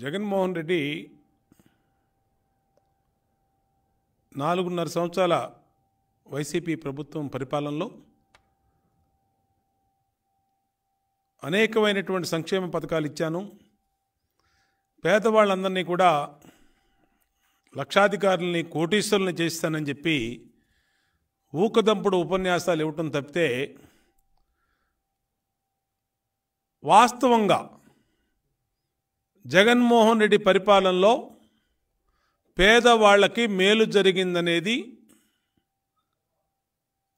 జగన్మోహన్ రెడ్డి నాలుగున్నర సంవత్సరాల వైసీపీ ప్రభుత్వం పరిపాలనలో అనేకమైనటువంటి సంక్షేమ పథకాలు ఇచ్చాను పేదవాళ్ళందరినీ కూడా లక్షాధికారుల్ని కోటీశ్వరుల్ని చేస్తానని చెప్పి ఊకదంపుడు ఉపన్యాసాలు ఇవ్వటం తప్పితే వాస్తవంగా జగన్మోహన్ రెడ్డి పరిపాలనలో పేదవాళ్ళకి మేలు జరిగిందనేది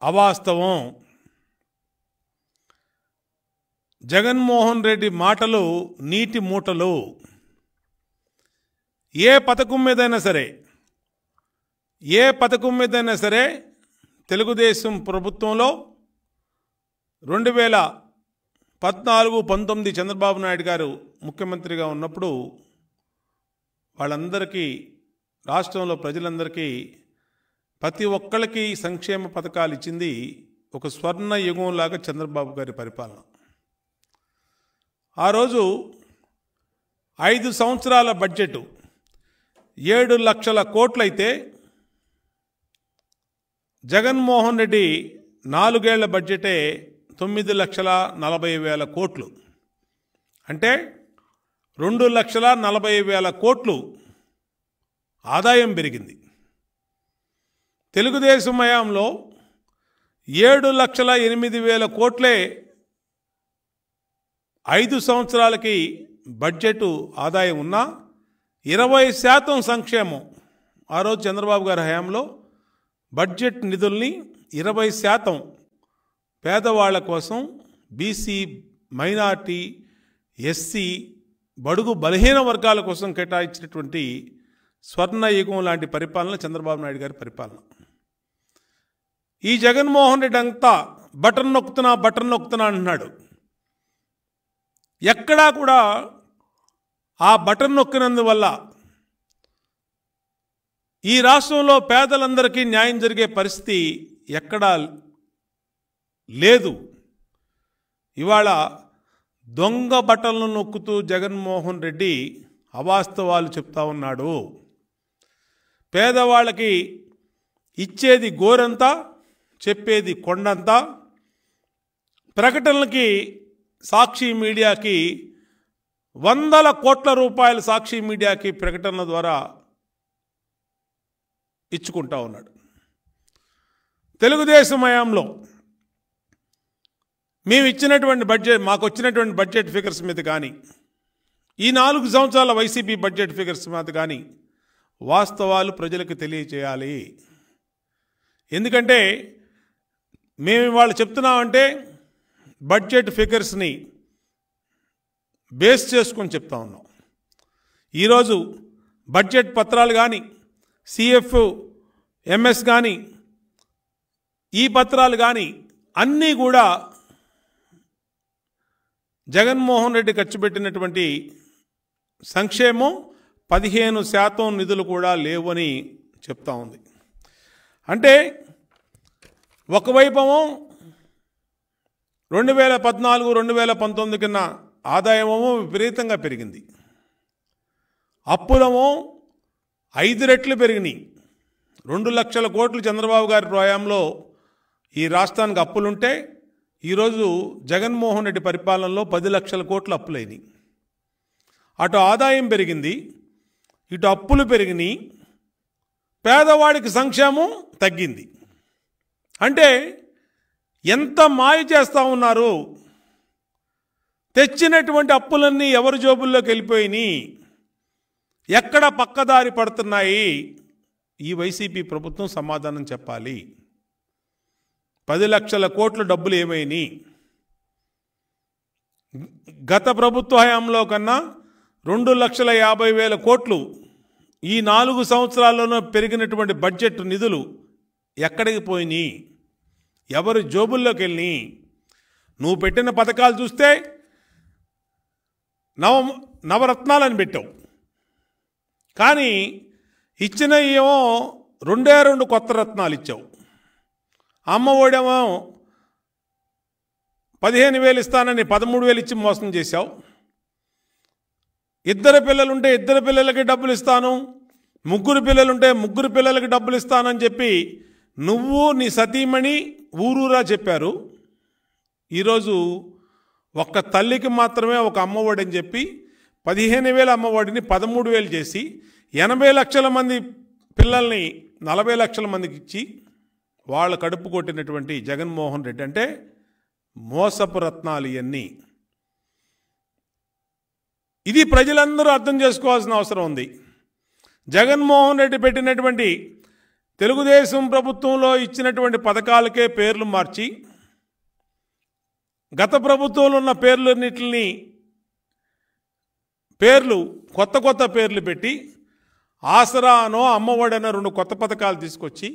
అవాస్తవం జగన్మోహన్ రెడ్డి మాటలు నీటి మూటలు ఏ పథకం మీదైనా సరే ఏ పథకం మీదైనా సరే తెలుగుదేశం ప్రభుత్వంలో రెండు వేల పద్నాలుగు పంతొమ్మిది చంద్రబాబు నాయుడు గారు ముఖ్యమంత్రిగా ఉన్నప్పుడు వాళ్ళందరికీ రాష్ట్రంలో ప్రజలందరికీ ప్రతి ఒక్కళ్ళకి సంక్షేమ పథకాలు ఇచ్చింది ఒక స్వర్ణ యుగంలాగా చంద్రబాబు గారి పరిపాలన ఆ రోజు ఐదు సంవత్సరాల బడ్జెట్ ఏడు లక్షల కోట్లయితే జగన్మోహన్ రెడ్డి నాలుగేళ్ల బడ్జెటే తొమ్మిది లక్షల నలభై వేల కోట్లు అంటే రెండు లక్షల నలభై వేల కోట్లు ఆదాయం పెరిగింది తెలుగుదేశం హయాంలో ఏడు లక్షల ఎనిమిది వేల కోట్లే ఐదు సంవత్సరాలకి బడ్జెట్ ఆదాయం ఉన్నా ఇరవై శాతం సంక్షేమం ఆ రోజు చంద్రబాబు గారి హయాంలో బడ్జెట్ నిధుల్ని ఇరవై శాతం పేదవాళ్ల కోసం బీసీ మైనార్టీ ఎస్సీ బడుగు బలహీన వర్గాల కోసం కేటాయించినటువంటి స్వర్ణయుగం లాంటి పరిపాలన చంద్రబాబు నాయుడు గారి పరిపాలన ఈ జగన్మోహన్ రెడ్డి అంతా బటన్ నొక్కుతున్నా బటన్ నొక్కుతున్నా అంటున్నాడు ఎక్కడా కూడా ఆ బటన్ నొక్కినందువల్ల ఈ రాష్ట్రంలో పేదలందరికీ న్యాయం జరిగే పరిస్థితి ఎక్కడా లేదు ఇవాళ దొంగ బట్టలను నొక్కుతూ జగన్మోహన్ రెడ్డి అవాస్తవాలు చెప్తా ఉన్నాడు పేదవాళ్ళకి ఇచ్చేది గోరంతా చెప్పేది కొండంతా ప్రకటనలకి సాక్షి మీడియాకి వందల కోట్ల రూపాయల సాక్షి మీడియాకి ప్రకటనల ద్వారా ఇచ్చుకుంటా ఉన్నాడు తెలుగుదేశం హయాంలో మేము ఇచ్చినటువంటి బడ్జెట్ మాకు వచ్చినటువంటి బడ్జెట్ ఫిగర్స్ మీద కానీ ఈ నాలుగు సంవత్సరాల వైసీపీ బడ్జెట్ ఫిగర్స్ మీద కానీ వాస్తవాలు ప్రజలకు తెలియచేయాలి ఎందుకంటే మేము వాళ్ళు చెప్తున్నామంటే బడ్జెట్ ఫిగర్స్ని బేస్ చేసుకొని చెప్తా ఉన్నాం ఈరోజు బడ్జెట్ పత్రాలు కానీ సిఎఫ్ ఎంఎస్ కానీ ఈ పత్రాలు కానీ అన్నీ కూడా జగన్మోహన్ రెడ్డి ఖర్చు పెట్టినటువంటి సంక్షేమం పదిహేను శాతం నిధులు కూడా లేవు అని చెప్తా ఉంది అంటే ఒకవైపమో రెండు వేల పద్నాలుగు రెండు వేల పంతొమ్మిది కింద ఆదాయమో విపరీతంగా పెరిగింది అప్పులమో ఐదు రెట్లు పెరిగినాయి రెండు లక్షల కోట్లు చంద్రబాబు గారి హయాంలో ఈ రాష్ట్రానికి అప్పులుంటే ఈరోజు జగన్మోహన్ రెడ్డి పరిపాలనలో పది లక్షల కోట్లు అప్పులైనవి అటు ఆదాయం పెరిగింది ఇటు అప్పులు పెరిగినాయి పేదవాడికి సంక్షేమం తగ్గింది అంటే ఎంత మాయ చేస్తూ ఉన్నారు తెచ్చినటువంటి అప్పులన్నీ ఎవరి జోబుల్లోకి వెళ్ళిపోయినాయి ఎక్కడ పక్కదారి పడుతున్నాయి ఈ వైసీపీ ప్రభుత్వం సమాధానం చెప్పాలి పది లక్షల కోట్ల డబ్బులు ఏమైనాయి గత ప్రభుత్వ హయాంలో కన్నా రెండు లక్షల యాభై వేల కోట్లు ఈ నాలుగు సంవత్సరాల్లోనూ పెరిగినటువంటి బడ్జెట్ నిధులు ఎక్కడికి పోయినాయి ఎవరు జోబుల్లోకి వెళ్ళి నువ్వు పెట్టిన పథకాలు చూస్తే నవ నవరత్నాలని పెట్టావు కానీ ఇచ్చిన ఏమో రెండే రెండు కొత్త రత్నాలు ఇచ్చావు అమ్మ ఓడేమో పదిహేను వేలు ఇస్తానని పదమూడు వేలు ఇచ్చి మోసం చేశావు ఇద్దరు పిల్లలుంటే ఇద్దరు పిల్లలకి డబ్బులు ఇస్తాను ముగ్గురు పిల్లలుంటే ముగ్గురు పిల్లలకి డబ్బులు ఇస్తానని చెప్పి నువ్వు నీ సతీమణి ఊరూరా చెప్పారు ఈరోజు ఒక్క తల్లికి మాత్రమే ఒక అమ్మఒడని చెప్పి పదిహేను వేల అమ్మఒడిని పదమూడు వేలు చేసి ఎనభై లక్షల మంది పిల్లల్ని నలభై లక్షల మందికి ఇచ్చి వాళ్ళ కడుపు కొట్టినటువంటి జగన్మోహన్ రెడ్డి అంటే మోసపు రత్నాలు ఇవన్నీ ఇది ప్రజలందరూ అర్థం చేసుకోవాల్సిన అవసరం ఉంది జగన్మోహన్ రెడ్డి పెట్టినటువంటి తెలుగుదేశం ప్రభుత్వంలో ఇచ్చినటువంటి పథకాలకే పేర్లు మార్చి గత ప్రభుత్వంలో ఉన్న పేర్లన్నింటిని పేర్లు కొత్త కొత్త పేర్లు పెట్టి ఆసరానో అమ్మఒడనో రెండు కొత్త పథకాలు తీసుకొచ్చి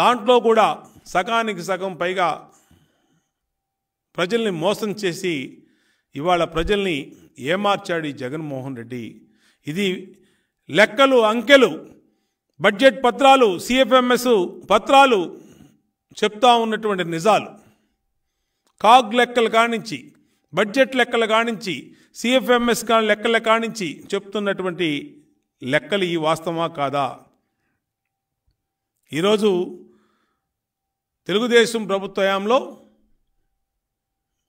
దాంట్లో కూడా సగానికి సగం పైగా ప్రజల్ని మోసం చేసి ఇవాళ ప్రజల్ని ఏమార్చాడు ఈ జగన్మోహన్ రెడ్డి ఇది లెక్కలు అంకెలు బడ్జెట్ పత్రాలు సిఎఫ్ఎంఎస్ పత్రాలు చెప్తా ఉన్నటువంటి నిజాలు కాగ్ లెక్కలు కానించి బడ్జెట్ లెక్కలు కానించి సిఎఫ్ఎంఎస్ లెక్కల కానించి చెప్తున్నటువంటి లెక్కలు ఈ వాస్తవమా కాదా ఈరోజు తెలుగుదేశం ప్రభుత్వంలో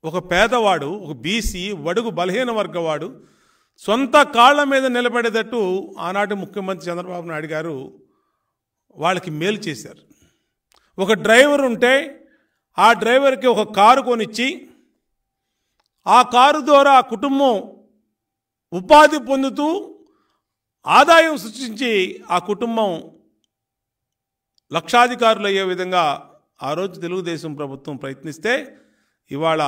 ఒక పేదవాడు ఒక బీసీ వడుగు బలహీన వర్గవాడు సొంత కాళ్ళ మీద నిలబడేటట్టు ఆనాటి ముఖ్యమంత్రి చంద్రబాబు నాయుడు గారు వాళ్ళకి మేలు చేశారు ఒక డ్రైవర్ ఉంటే ఆ డ్రైవర్కి ఒక కారు కొనిచ్చి ఆ కారు ద్వారా ఆ కుటుంబం ఉపాధి పొందుతూ ఆదాయం సృష్టించి ఆ కుటుంబం లక్షాధికారులు అయ్యే విధంగా ఆ రోజు తెలుగుదేశం ప్రభుత్వం ప్రయత్నిస్తే ఇవాళ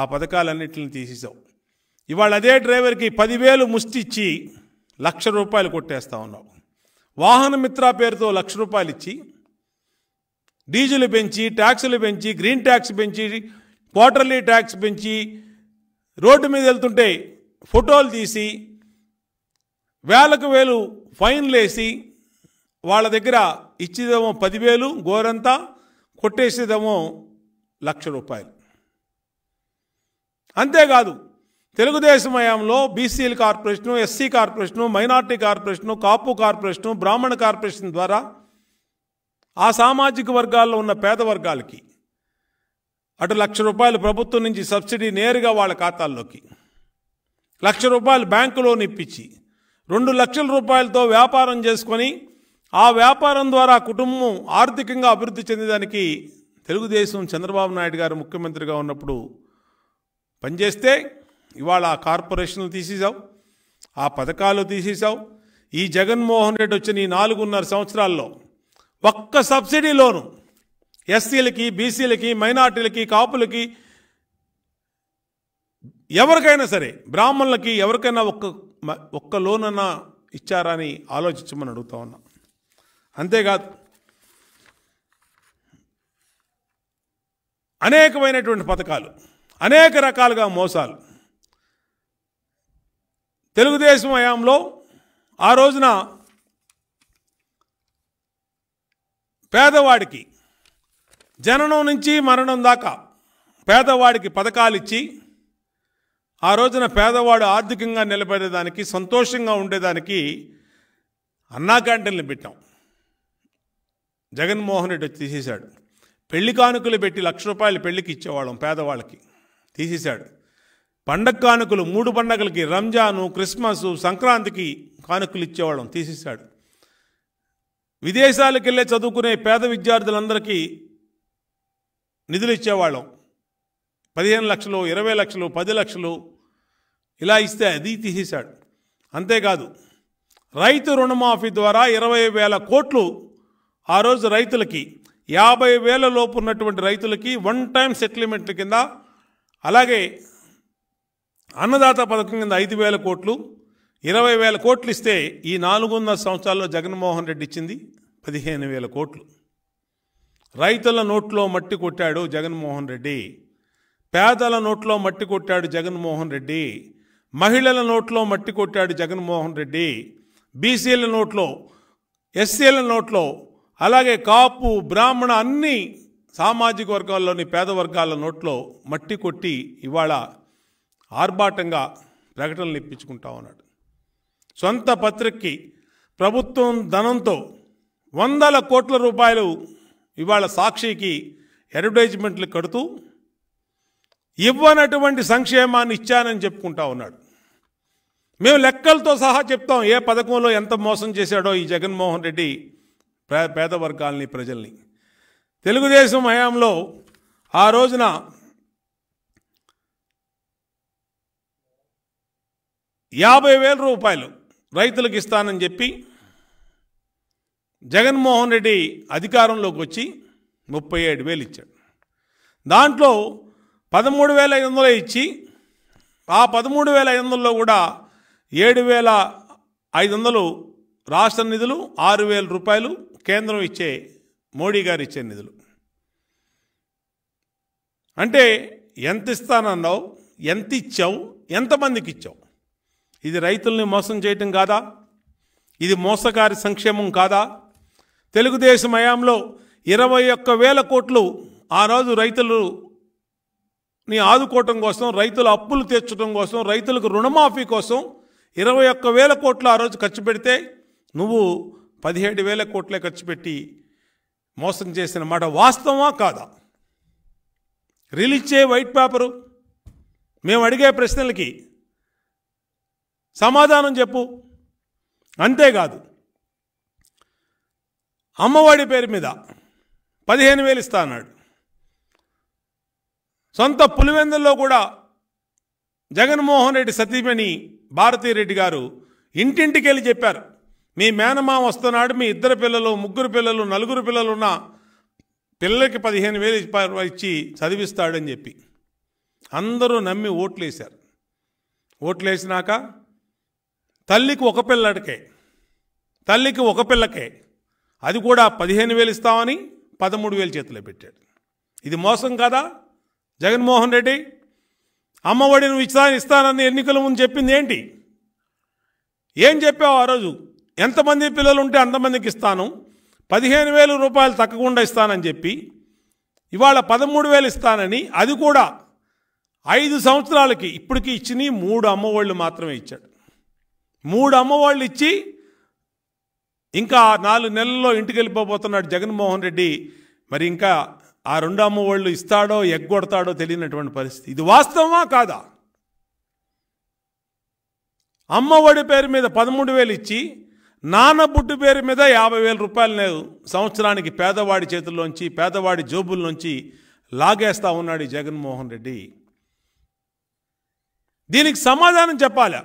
ఆ పథకాలన్నింటిని తీసేసాం ఇవాళ అదే డ్రైవర్కి పదివేలు ముష్టిచ్చి లక్ష రూపాయలు కొట్టేస్తా ఉన్నాం వాహన మిత్ర పేరుతో లక్ష రూపాయలు ఇచ్చి డీజిల్ పెంచి ట్యాక్సులు పెంచి గ్రీన్ ట్యాక్స్ పెంచి క్వార్టర్లీ ట్యాక్స్ పెంచి రోడ్డు మీద వెళ్తుంటే ఫోటోలు తీసి వేలకు వేలు ఫైన్లు వేసి వాళ్ళ దగ్గర ఇచ్చేదేమో పదివేలు గోరంతా కొట్టేసేదేమో లక్ష రూపాయలు అంతేకాదు తెలుగుదేశం హయాంలో బీసీఎల్ corporation SC corporation minority corporation కాపు కార్పొరేషను బ్రాహ్మణ కార్పొరేషన్ ద్వారా ఆ సామాజిక వర్గాల్లో ఉన్న పేద వర్గాలకి అటు లక్ష రూపాయలు ప్రభుత్వం నుంచి సబ్సిడీ నేరుగా వాళ్ళ ఖాతాల్లోకి లక్ష రూపాయలు బ్యాంకు లోన్ ఇప్పించి రెండు లక్షల రూపాయలతో వ్యాపారం చేసుకొని ఆ వ్యాపారం ద్వారా కుటుంబం ఆర్థికంగా అభివృద్ధి చెందేదానికి తెలుగుదేశం చంద్రబాబు నాయుడు గారు ముఖ్యమంత్రిగా ఉన్నప్పుడు పనిచేస్తే ఇవాళ ఆ కార్పొరేషన్లు తీసేసావు ఆ పథకాలు తీసేసావు ఈ జగన్మోహన్ రెడ్డి వచ్చిన ఈ నాలుగున్నర సంవత్సరాల్లో ఒక్క సబ్సిడీ లోను ఎస్సీలకి బీసీలకి మైనార్టీలకి కాపులకి ఎవరికైనా సరే బ్రాహ్మణులకి ఎవరికైనా ఒక్క ఒక్క లోన్ ఇచ్చారా అని ఆలోచించమని అడుగుతా ఉన్నా అంతేకాదు అనేకమైనటువంటి పథకాలు అనేక రకాలుగా మోసాలు తెలుగుదేశం హయాంలో ఆ రోజున పేదవాడికి జననం నుంచి మరణం దాకా పేదవాడికి పథకాలు ఇచ్చి ఆ రోజున పేదవాడు ఆర్థికంగా నిలబడేదానికి సంతోషంగా ఉండేదానికి అన్నా క్యాంటీన్లు పెట్టాం జగన్మోహన్ రెడ్డి తీసేశాడు పెళ్లి కానుకలు పెట్టి లక్ష రూపాయలు పెళ్లికి ఇచ్చేవాళ్ళం పేదవాళ్ళకి తీసేశాడు పండగ కానుకలు మూడు పండగలకి రంజాను క్రిస్మస్ సంక్రాంతికి కానుకలు ఇచ్చేవాళ్ళం తీసేశాడు విదేశాలకు వెళ్ళే చదువుకునే పేద విద్యార్థులందరికీ నిధులు ఇచ్చేవాళ్ళం పదిహేను లక్షలు ఇరవై లక్షలు పది లక్షలు ఇలా ఇస్తే అది తీసేశాడు అంతేకాదు రైతు రుణమాఫీ ద్వారా ఇరవై వేల కోట్లు ఆ రోజు రైతులకి యాభై వేల లోపు ఉన్నటువంటి రైతులకి వన్ టైం సెటిల్మెంట్ల కింద అలాగే అన్నదాత పథకం కింద ఐదు వేల కోట్లు ఇరవై వేల కోట్లు ఇస్తే ఈ నాలుగున్నర సంవత్సరాల్లో జగన్మోహన్ రెడ్డి ఇచ్చింది పదిహేను వేల కోట్లు రైతుల నోట్లో మట్టి కొట్టాడు జగన్మోహన్ రెడ్డి పేదల నోట్లో మట్టి కొట్టాడు జగన్మోహన్ రెడ్డి మహిళల నోట్లో మట్టి కొట్టాడు జగన్మోహన్ రెడ్డి బీసీల నోట్లో ఎస్సీల నోట్లో అలాగే కాపు బ్రాహ్మణ అన్ని సామాజిక వర్గాల్లోని పేద వర్గాల నోట్లో మట్టి కొట్టి ఇవాళ ఆర్భాటంగా ప్రకటనలు ఇప్పించుకుంటా ఉన్నాడు సొంత పత్రికకి ప్రభుత్వం ధనంతో వందల కోట్ల రూపాయలు ఇవాళ సాక్షికి అడ్వర్టైజ్మెంట్లు కడుతూ ఇవ్వనటువంటి సంక్షేమాన్ని ఇచ్చానని చెప్పుకుంటా ఉన్నాడు మేము లెక్కలతో సహా చెప్తాం ఏ పథకంలో ఎంత మోసం చేశాడో ఈ జగన్మోహన్ రెడ్డి పేద వర్గాలని ప్రజల్ని తెలుగుదేశం హయాంలో ఆ రోజున యాభై వేల రూపాయలు రైతులకు ఇస్తానని చెప్పి జగన్మోహన్ రెడ్డి అధికారంలోకి వచ్చి ముప్పై ఏడు వేలు ఇచ్చాడు దాంట్లో పదమూడు వేల ఐదు వందలు ఇచ్చి ఆ పదమూడు వేల ఐదు వందల్లో కూడా ఏడు వేల ఐదు వందలు రాష్ట్ర నిధులు ఆరు వేల రూపాయలు కేంద్రం ఇచ్చే మోడీ గారు ఇచ్చే నిధులు అంటే ఎంత ఇస్తానన్నావు ఎంత ఇచ్చావు ఎంతమందికి ఇచ్చావు ఇది రైతుల్ని మోసం చేయటం కాదా ఇది మోసకారి సంక్షేమం కాదా తెలుగుదేశం హయాంలో ఇరవై ఒక్క వేల కోట్లు ఆ రోజు రైతులని ఆదుకోవటం కోసం రైతుల అప్పులు తీర్చడం కోసం రైతులకు రుణమాఫీ కోసం ఇరవై ఒక్క వేల కోట్లు ఆ రోజు ఖర్చు పెడితే నువ్వు పదిహేడు వేల కోట్లే ఖర్చు పెట్టి మోసం చేసిన మాట వాస్తవమా కాదా రిలీజ్ చేయ వైట్ పేపరు మేము అడిగే ప్రశ్నలకి సమాధానం చెప్పు అంతేకాదు అమ్మవాడి పేరు మీద పదిహేను వేలు ఇస్తా అన్నాడు సొంత పులివెందుల్లో కూడా జగన్మోహన్ రెడ్డి సతీమణి భారతీరెడ్డి గారు ఇంటింటికి వెళ్ళి చెప్పారు మీ మేనమా వస్తున్నాడు మీ ఇద్దరు పిల్లలు ముగ్గురు పిల్లలు నలుగురు పిల్లలు ఉన్న పిల్లలకి పదిహేను వేలు ఇచ్చి చదివిస్తాడని చెప్పి అందరూ నమ్మి ఓట్లేశారు ఓట్లేసినాక తల్లికి ఒక పిల్లడికే తల్లికి ఒక పిల్లకే అది కూడా పదిహేను వేలు ఇస్తామని పదమూడు వేలు చేతిలో పెట్టాడు ఇది మోసం కదా జగన్మోహన్ రెడ్డి అమ్మఒడి నువ్వు ఇస్తా ఇస్తానని ఎన్నికల ముందు చెప్పింది ఏంటి ఏం చెప్పావు ఆ రోజు ఎంతమంది పిల్లలు ఉంటే అంతమందికి ఇస్తాను పదిహేను వేలు రూపాయలు తక్కకుండా ఇస్తానని చెప్పి ఇవాళ పదమూడు వేలు ఇస్తానని అది కూడా ఐదు సంవత్సరాలకి ఇప్పటికి ఇచ్చిన మూడు అమ్మఒళ్ళు మాత్రమే ఇచ్చాడు మూడు అమ్మఒళ్ళు ఇచ్చి ఇంకా నాలుగు నెలల్లో ఇంటికి వెళ్ళిపోబోతున్నాడు జగన్మోహన్ రెడ్డి మరి ఇంకా ఆ రెండు అమ్మఒళ్ళు ఇస్తాడో ఎగ్గొడతాడో తెలియనటువంటి పరిస్థితి ఇది వాస్తవమా కాదా అమ్మఒడి పేరు మీద పదమూడు వేలు ఇచ్చి నాన్న బుడ్డు పేరు మీద యాభై వేల రూపాయలు సంవత్సరానికి పేదవాడి చేతుల్లోంచి పేదవాడి జోబుల్లోంచి లాగేస్తా ఉన్నాడు ఈ జగన్మోహన్ రెడ్డి దీనికి సమాధానం చెప్పాలా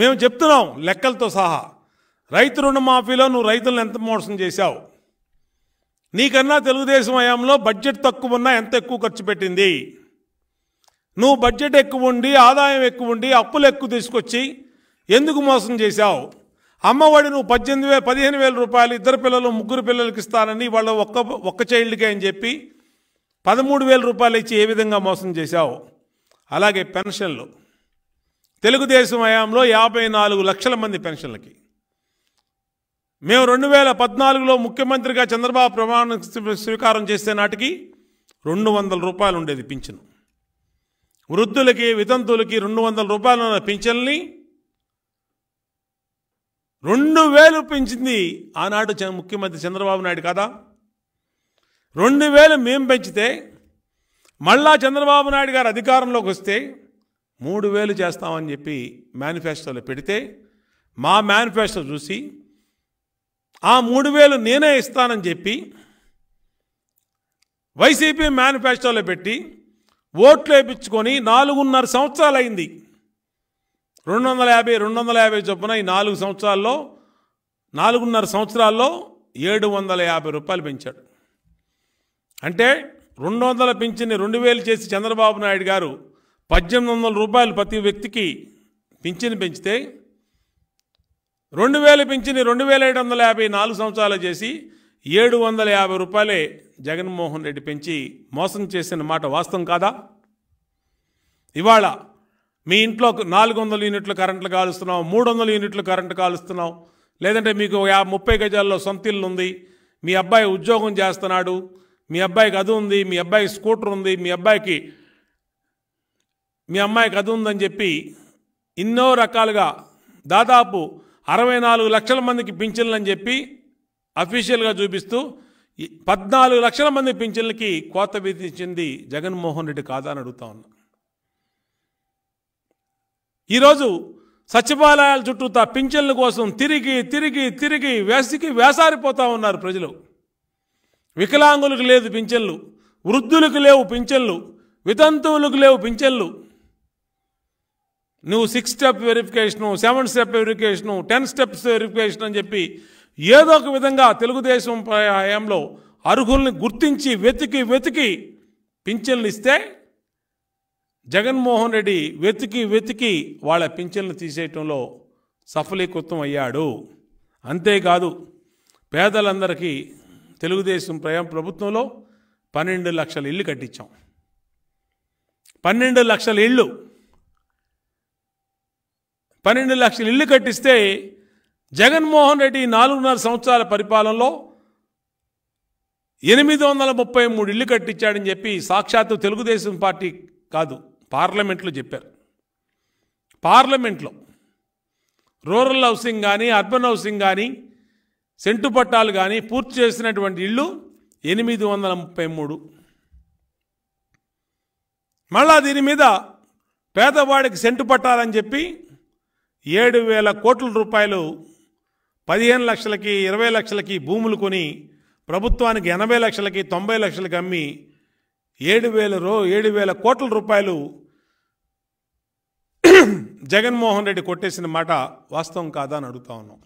మేము చెప్తున్నాం లెక్కలతో సహా రైతు రుణమాఫీలో నువ్వు రైతులను ఎంత మోసం చేశావు నీకన్నా తెలుగుదేశం హయాంలో బడ్జెట్ తక్కువ ఉన్నా ఎంత ఎక్కువ ఖర్చు పెట్టింది నువ్వు బడ్జెట్ ఎక్కువ ఉండి ఆదాయం ఎక్కువ ఉండి అప్పులు ఎక్కువ తీసుకొచ్చి ఎందుకు మోసం చేశావు అమ్మఒడి నువ్వు పద్దెనిమిది వేలు పదిహేను వేల రూపాయలు ఇద్దరు పిల్లలు ముగ్గురు పిల్లలకి ఇస్తానని వాళ్ళు ఒక్క ఒక్క చైల్డ్కే అని చెప్పి పదమూడు వేల రూపాయలు ఇచ్చి ఏ విధంగా మోసం చేశావు అలాగే పెన్షన్లు తెలుగుదేశం హయాంలో యాభై నాలుగు లక్షల మంది పెన్షన్లకి మేము రెండు వేల పద్నాలుగులో ముఖ్యమంత్రిగా చంద్రబాబు ప్రమాణ స్వీకారం చేసే నాటికి రెండు వందల రూపాయలు ఉండేది పింఛను వృద్ధులకి వితంతులకి రెండు వందల రూపాయలు ఉన్న పింఛన్ని రెండు వేలు పెంచింది ఆనాడు ముఖ్యమంత్రి చంద్రబాబు నాయుడు కదా రెండు వేలు మేము పెంచితే మళ్ళా చంద్రబాబు నాయుడు గారు అధికారంలోకి వస్తే మూడు వేలు చేస్తామని చెప్పి మేనిఫెస్టోలో పెడితే మా మేనిఫెస్టో చూసి ఆ మూడు వేలు నేనే ఇస్తానని చెప్పి వైసీపీ మేనిఫెస్టోలో పెట్టి ఓట్లు వేయించుకొని నాలుగున్నర సంవత్సరాలు అయింది రెండు వందల యాభై రెండు వందల యాభై చొప్పున ఈ నాలుగు సంవత్సరాల్లో నాలుగున్నర సంవత్సరాల్లో ఏడు వందల యాభై రూపాయలు పెంచాడు అంటే రెండు వందల పింఛన్ని రెండు వేలు చేసి చంద్రబాబు నాయుడు గారు పద్దెనిమిది వందల రూపాయలు ప్రతి వ్యక్తికి పింఛన్ పెంచితే రెండు వేలు పింఛని రెండు వేల ఏడు వందల యాభై నాలుగు సంవత్సరాలు చేసి ఏడు వందల యాభై రూపాయలే జగన్మోహన్ రెడ్డి పెంచి మోసం చేసిన మాట వాస్తవం కాదా ఇవాళ మీ ఇంట్లో నాలుగు వందల యూనిట్లు కరెంట్లు కాలుస్తున్నాం మూడు వందల యూనిట్లు కరెంటు కాలుస్తున్నాం లేదంటే మీకు యా ముప్పై గజాల్లో సొంత ఉంది మీ అబ్బాయి ఉద్యోగం చేస్తున్నాడు మీ అబ్బాయికి అది ఉంది మీ అబ్బాయికి స్కూటర్ ఉంది మీ అబ్బాయికి మీ అమ్మాయికి అది ఉందని చెప్పి ఎన్నో రకాలుగా దాదాపు అరవై నాలుగు లక్షల మందికి పింఛన్లని చెప్పి అఫీషియల్గా చూపిస్తూ పద్నాలుగు లక్షల మంది పింఛన్లకి కోత విధించింది జగన్మోహన్ రెడ్డి కాదా అని అడుగుతా ఉన్నా ఈరోజు సచివాలయాల చుట్టూ తా పింఛన్ల కోసం తిరిగి తిరిగి తిరిగి వేసికి వేసారిపోతూ ఉన్నారు ప్రజలు వికలాంగులకు లేదు పింఛన్లు వృద్ధులకు లేవు పింఛన్లు వితంతువులకు లేవు పింఛన్లు నువ్వు six step verification seven step verification ten steps verification అని చెప్పి ఏదో ఒక విధంగా తెలుగుదేశం హయాంలో అర్హుల్ని గుర్తించి వెతికి వెతికి పింఛన్లు ఇస్తే జగన్మోహన్ రెడ్డి వెతికి వెతికి వాళ్ళ పింఛన్లు తీసేయటంలో సఫలీకృతం అయ్యాడు అంతేకాదు పేదలందరికీ తెలుగుదేశం ప్రయా ప్రభుత్వంలో పన్నెండు లక్షల ఇళ్ళు కట్టించాం పన్నెండు లక్షల ఇళ్ళు పన్నెండు లక్షల ఇళ్ళు కట్టిస్తే జగన్మోహన్ రెడ్డి నాలుగున్నర సంవత్సరాల పరిపాలనలో ఎనిమిది వందల ముప్పై మూడు ఇళ్ళు కట్టించాడని చెప్పి సాక్షాత్తు తెలుగుదేశం పార్టీ కాదు పార్లమెంట్లో చెప్పారు పార్లమెంట్లో రూరల్ హౌసింగ్ కానీ అర్బన్ హౌసింగ్ కానీ సెంటు పట్టాలు కానీ పూర్తి చేసినటువంటి ఇళ్ళు ఎనిమిది వందల ముప్పై మూడు మళ్ళా దీని మీద పేదవాడికి సెంటు పట్టాలని చెప్పి ఏడు వేల కోట్ల రూపాయలు పదిహేను లక్షలకి ఇరవై లక్షలకి భూములు కొని ప్రభుత్వానికి ఎనభై లక్షలకి తొంభై లక్షలకి అమ్మి ఏడు వేల రో ఏడు వేల కోట్ల రూపాయలు జగన్మోహన్ రెడ్డి కొట్టేసిన మాట వాస్తవం కాదా అని అడుగుతా ఉన్నాం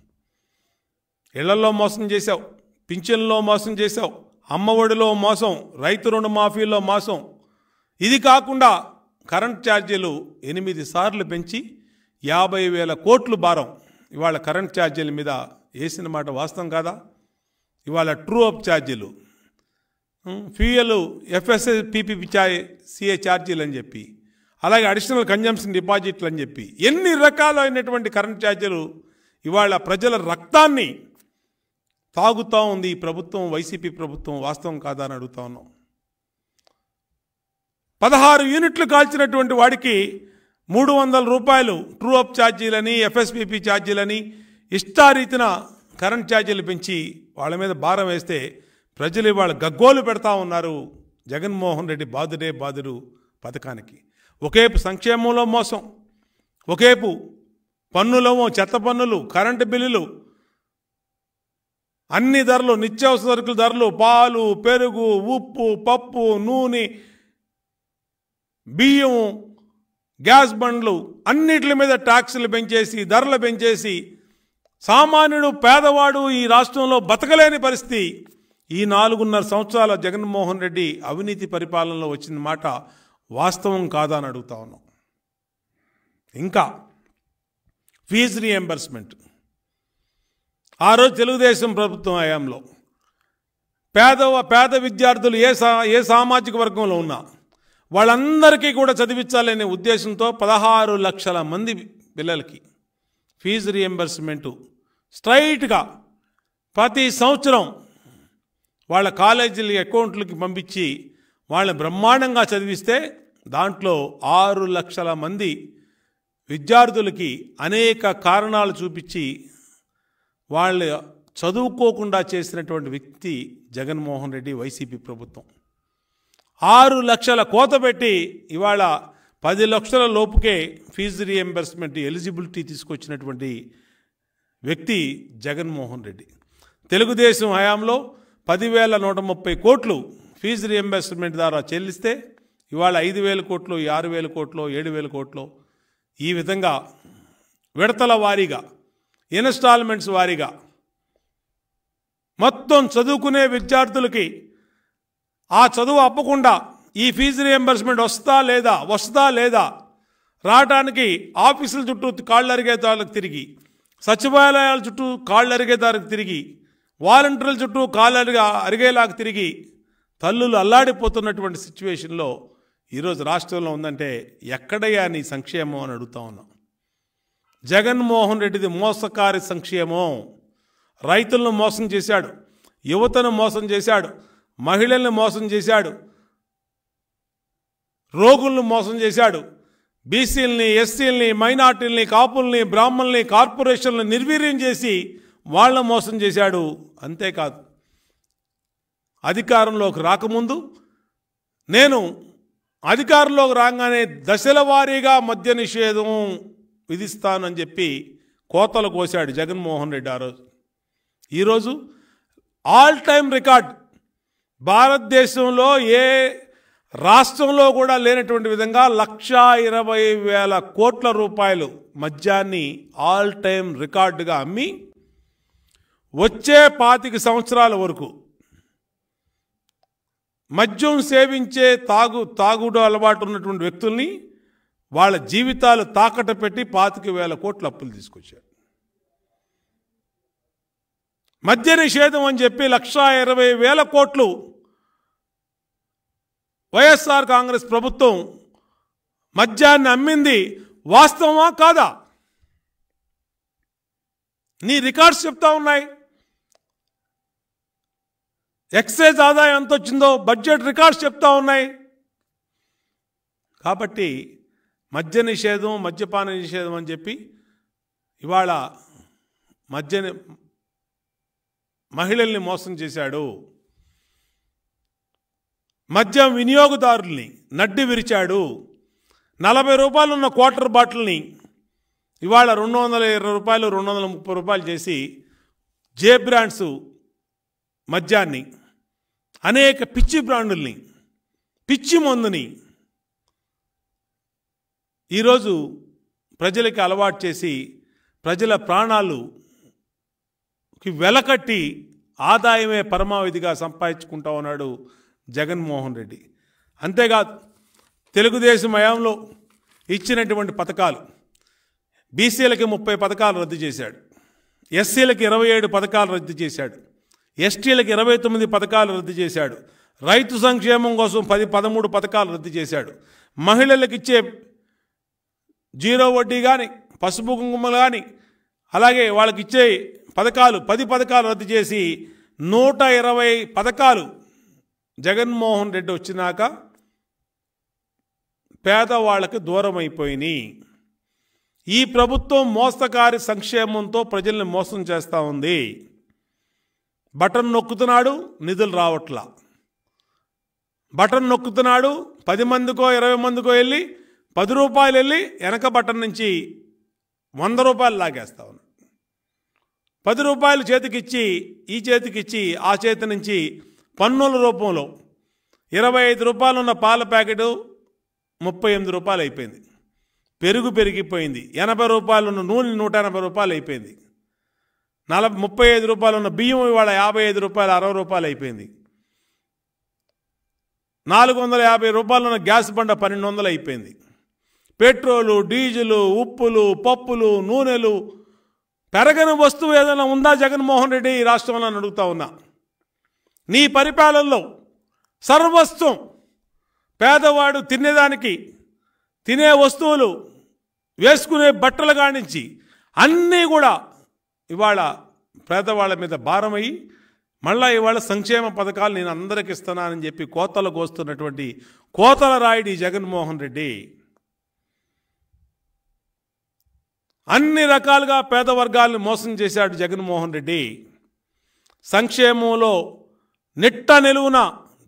ఇళ్లలో మోసం చేశావు పింఛన్లో మోసం చేశావు అమ్మఒడిలో మోసం రైతు రుణ మాఫీలో మోసం ఇది కాకుండా కరెంట్ ఛార్జీలు ఎనిమిది సార్లు పెంచి యాభై వేల కోట్లు భారం ఇవాళ కరెంట్ ఛార్జీల మీద వేసిన మాట వాస్తవం కాదా ఇవాళ ట్రూ అప్ ఛార్జీలు ఫ్యూయల్ పీపీ పీపీపీ సిఏ ఛార్జీలు అని చెప్పి అలాగే అడిషనల్ కన్జంప్షన్ డిపాజిట్లు అని చెప్పి ఎన్ని రకాలైనటువంటి కరెంట్ ఛార్జీలు ఇవాళ ప్రజల రక్తాన్ని తాగుతూ ఉంది ఈ ప్రభుత్వం వైసీపీ ప్రభుత్వం వాస్తవం కాదా అని అడుగుతా ఉన్నాం పదహారు యూనిట్లు కాల్చినటువంటి వాడికి మూడు వందల రూపాయలు ట్రూ అప్ ఛార్జీలని ఎఫ్ఎస్పిపి ఛార్జీలని ఇష్టారీతిన కరెంట్ ఛార్జీలు పెంచి వాళ్ళ మీద భారం వేస్తే ప్రజలు ఇవాళ గగ్గోలు పెడతా ఉన్నారు జగన్మోహన్ రెడ్డి బాధుడే బాధుడు పథకానికి ఒకేపు సంక్షేమంలో మోసం ఒకేపు పన్నులమో చెత్త పన్నులు కరెంటు బిల్లులు అన్ని ధరలు నిత్యావసర సరుకుల ధరలు పాలు పెరుగు ఉప్పు పప్పు నూనె బియ్యం గ్యాస్ బండ్లు అన్నిటి మీద ట్యాక్సులు పెంచేసి ధరలు పెంచేసి సామాన్యుడు పేదవాడు ఈ రాష్ట్రంలో బతకలేని పరిస్థితి ఈ నాలుగున్నర సంవత్సరాల జగన్మోహన్ రెడ్డి అవినీతి పరిపాలనలో వచ్చిన మాట వాస్తవం కాదా అని అడుగుతా ఉన్నాం ఇంకా ఫీజు రీఎంబర్స్మెంట్ ఆ రోజు తెలుగుదేశం ప్రభుత్వం హయాంలో పేద పేద విద్యార్థులు ఏ సా ఏ సామాజిక వర్గంలో ఉన్నా వాళ్ళందరికీ కూడా చదివించాలనే ఉద్దేశంతో పదహారు లక్షల మంది పిల్లలకి ఫీజు రీఎంబర్స్మెంటు స్ట్రైట్గా ప్రతి సంవత్సరం వాళ్ళ కాలేజీల అకౌంట్లకి పంపించి వాళ్ళని బ్రహ్మాండంగా చదివిస్తే దాంట్లో ఆరు లక్షల మంది విద్యార్థులకి అనేక కారణాలు చూపించి వాళ్ళు చదువుకోకుండా చేసినటువంటి వ్యక్తి జగన్మోహన్ రెడ్డి వైసీపీ ప్రభుత్వం ఆరు లక్షల కోత పెట్టి ఇవాళ పది లక్షల లోపుకే ఫీజు రీఎంబర్స్మెంట్ ఎలిజిబిలిటీ తీసుకొచ్చినటువంటి వ్యక్తి జగన్మోహన్ రెడ్డి తెలుగుదేశం హయాంలో పదివేల నూట ముప్పై కోట్లు ఫీజు రియంబర్స్మెంట్ ద్వారా చెల్లిస్తే ఇవాళ ఐదు వేల కోట్లు ఆరు వేల కోట్లు ఏడు వేల కోట్లు ఈ విధంగా విడతల వారీగా ఇన్స్టాల్మెంట్స్ వారీగా మొత్తం చదువుకునే విద్యార్థులకి ఆ చదువు అప్పకుండా ఈ ఫీజు రియంబర్స్మెంట్ వస్తుందా లేదా వస్తుందా లేదా రావడానికి ఆఫీసుల చుట్టూ కాళ్ళు అరిగే తిరిగి సచివాలయాల చుట్టూ కాళ్ళు అరిగే తిరిగి వాలంటీర్ల చుట్టూ కాలడిగా అరిగేలాగా తిరిగి తల్లులు అల్లాడిపోతున్నటువంటి సిచ్యువేషన్లో ఈరోజు రాష్ట్రంలో ఉందంటే ఎక్కడయ్యా నీ సంక్షేమం అని అడుగుతా ఉన్నాం జగన్మోహన్ రెడ్డిది మోసకారి సంక్షేమం రైతులను మోసం చేశాడు యువతను మోసం చేశాడు మహిళల్ని మోసం చేశాడు రోగులను మోసం చేశాడు బీసీలని ఎస్సీలని మైనార్టీలని కాపుల్ని బ్రాహ్మణుల్ని కార్పొరేషన్లను నిర్వీర్యం చేసి వాళ్ళ మోసం చేశాడు అంతేకాదు అధికారంలోకి రాకముందు నేను అధికారంలోకి రాగానే దశల వారీగా మద్య నిషేధం విధిస్తానని చెప్పి కోతలు కోశాడు జగన్మోహన్ రెడ్డి ఆ రోజు ఈరోజు ఆల్ టైం రికార్డ్ భారతదేశంలో ఏ రాష్ట్రంలో కూడా లేనటువంటి విధంగా లక్షా ఇరవై వేల కోట్ల రూపాయలు మద్యాన్ని ఆల్ టైం రికార్డుగా అమ్మి వచ్చే పాతిక సంవత్సరాల వరకు మద్యం సేవించే తాగు తాగుడు అలవాటు ఉన్నటువంటి వ్యక్తుల్ని వాళ్ళ జీవితాలు తాకట పెట్టి పాతిక వేల కోట్ల అప్పులు తీసుకొచ్చారు మద్య నిషేధం అని చెప్పి లక్షా ఇరవై వేల కోట్లు వైఎస్ఆర్ కాంగ్రెస్ ప్రభుత్వం మద్యాన్ని అమ్మింది వాస్తవమా కాదా నీ రికార్డ్స్ చెప్తా ఉన్నాయి ఎక్సైజ్ ఆదాయం ఎంత వచ్చిందో బడ్జెట్ రికార్డ్స్ చెప్తా ఉన్నాయి కాబట్టి మద్య నిషేధం మద్యపాన నిషేధం అని చెప్పి ఇవాళ మద్య మహిళల్ని మోసం చేశాడు మద్యం వినియోగదారుల్ని నడ్డి విరిచాడు నలభై రూపాయలు ఉన్న క్వార్టర్ బాటిల్ని ఇవాళ రెండు వందల ఇరవై రూపాయలు రెండు వందల ముప్పై రూపాయలు చేసి జే బ్రాండ్స్ మద్యాన్ని అనేక పిచ్చి బ్రాండుల్ని పిచ్చి మందుని ఈరోజు ప్రజలకి అలవాటు చేసి ప్రజల ప్రాణాలుకి వెలకట్టి ఆదాయమే పరమావిధిగా సంపాదించుకుంటా ఉన్నాడు జగన్మోహన్ రెడ్డి అంతేకాదు తెలుగుదేశం హయాంలో ఇచ్చినటువంటి పథకాలు బీసీలకి ముప్పై పథకాలు రద్దు చేశాడు ఎస్సీలకి ఇరవై ఏడు పథకాలు రద్దు చేశాడు ఎస్టీలకు ఇరవై తొమ్మిది పథకాలు రద్దు చేశాడు రైతు సంక్షేమం కోసం పది పదమూడు పథకాలు రద్దు చేశాడు మహిళలకు ఇచ్చే జీరో వడ్డీ కానీ పసుపు కుంకుమలు కానీ అలాగే వాళ్ళకి ఇచ్చే పథకాలు పది పథకాలు రద్దు చేసి నూట ఇరవై పథకాలు జగన్మోహన్ రెడ్డి వచ్చినాక పేదవాళ్ళకి దూరం అయిపోయినాయి ఈ ప్రభుత్వం మోసకారి సంక్షేమంతో ప్రజల్ని మోసం చేస్తూ ఉంది బటన్ నొక్కుతున్నాడు నిధులు రావట్లా బటన్ నొక్కుతున్నాడు పది మందికో ఇరవై మందికో వెళ్ళి పది రూపాయలు వెళ్ళి వెనక బటన్ నుంచి వంద రూపాయలు లాగేస్తా ఉన్నాడు పది రూపాయలు చేతికిచ్చి ఈ చేతికిచ్చి ఆ చేతి నుంచి పన్నుల రూపంలో ఇరవై ఐదు రూపాయలు ఉన్న పాల ప్యాకెటు ముప్పై ఎనిమిది రూపాయలు అయిపోయింది పెరుగు పెరిగిపోయింది ఎనభై రూపాయలు ఉన్న నూనె నూట ఎనభై రూపాయలు అయిపోయింది నలభై ముప్పై ఐదు రూపాయలు ఉన్న బియ్యం ఇవాళ యాభై ఐదు రూపాయలు అరవై రూపాయలు అయిపోయింది నాలుగు వందల యాభై రూపాయలు ఉన్న గ్యాస్ బండ పన్నెండు వందలు అయిపోయింది పెట్రోలు డీజిలు ఉప్పులు పప్పులు నూనెలు పెరగని వస్తువు ఏదైనా ఉందా జగన్మోహన్ రెడ్డి ఈ రాష్ట్రంలో అడుగుతా ఉన్నా నీ పరిపాలనలో సర్వస్వం పేదవాడు తినేదానికి తినే వస్తువులు వేసుకునే బట్టలు కానించి అన్నీ కూడా ఇవాళ పేదవాళ్ళ మీద భారమై మళ్ళా ఇవాళ సంక్షేమ పథకాలు నేను అందరికి ఇస్తానని చెప్పి కోతలు కోస్తున్నటువంటి కోతల రాయుడి జగన్మోహన్ రెడ్డి అన్ని రకాలుగా పేద వర్గాలను మోసం చేశాడు జగన్మోహన్ రెడ్డి సంక్షేమంలో నిట్ట నిలువున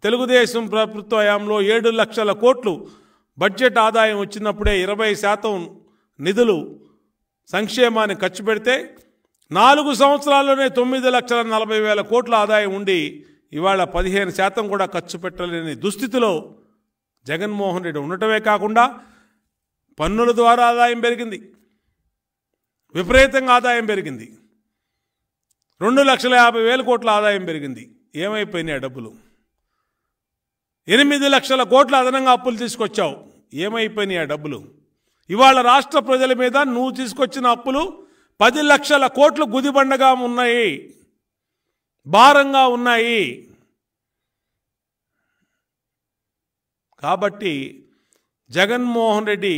తెలుగుదేశం ప్రభుత్వ హయాంలో ఏడు లక్షల కోట్లు బడ్జెట్ ఆదాయం వచ్చినప్పుడే ఇరవై శాతం నిధులు సంక్షేమాన్ని ఖర్చు పెడితే నాలుగు సంవత్సరాల్లోనే తొమ్మిది లక్షల నలభై వేల కోట్ల ఆదాయం ఉండి ఇవాళ పదిహేను శాతం కూడా ఖర్చు పెట్టలేని దుస్థితిలో జగన్మోహన్ రెడ్డి ఉండటమే కాకుండా పన్నుల ద్వారా ఆదాయం పెరిగింది విపరీతంగా ఆదాయం పెరిగింది రెండు లక్షల యాభై వేల కోట్ల ఆదాయం పెరిగింది ఏమైపోయినాయి డబ్బులు ఎనిమిది లక్షల కోట్ల అదనంగా అప్పులు తీసుకొచ్చావు ఏమైపోయినాయి ఆ డబ్బులు ఇవాళ రాష్ట్ర ప్రజల మీద నువ్వు తీసుకొచ్చిన అప్పులు పది లక్షల కోట్లు గుదిబండగా ఉన్నాయి భారంగా ఉన్నాయి కాబట్టి జగన్మోహన్ రెడ్డి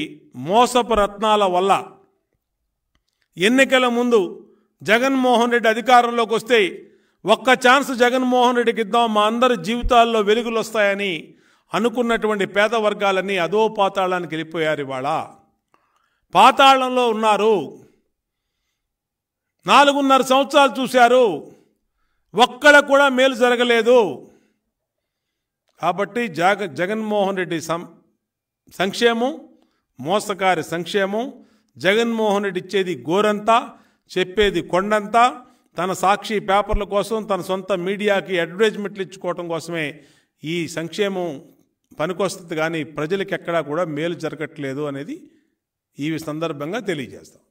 మోసపు రత్నాల వల్ల ఎన్నికల ముందు జగన్మోహన్ రెడ్డి అధికారంలోకి వస్తే ఒక్క ఛాన్స్ జగన్మోహన్ రెడ్డికి ఇద్దాం మా అందరి జీవితాల్లో వెలుగులు వస్తాయని అనుకున్నటువంటి పేద వర్గాలన్నీ అదో పాతాళానికి వెళ్ళిపోయారు ఇవాళ పాతాళంలో ఉన్నారు నాలుగున్నర సంవత్సరాలు చూశారు ఒక్కడ కూడా మేలు జరగలేదు కాబట్టి జాగ జగన్మోహన్ రెడ్డి సం సంక్షేమం మోసకారి సంక్షేమం జగన్మోహన్ రెడ్డి ఇచ్చేది గోరంతా చెప్పేది కొండంతా తన సాక్షి పేపర్ల కోసం తన సొంత మీడియాకి అడ్వర్టైజ్మెంట్లు ఇచ్చుకోవటం కోసమే ఈ సంక్షేమం పనికొస్తుంది కానీ ప్రజలకు ఎక్కడా కూడా మేలు జరగట్లేదు అనేది ఈ సందర్భంగా తెలియజేస్తాం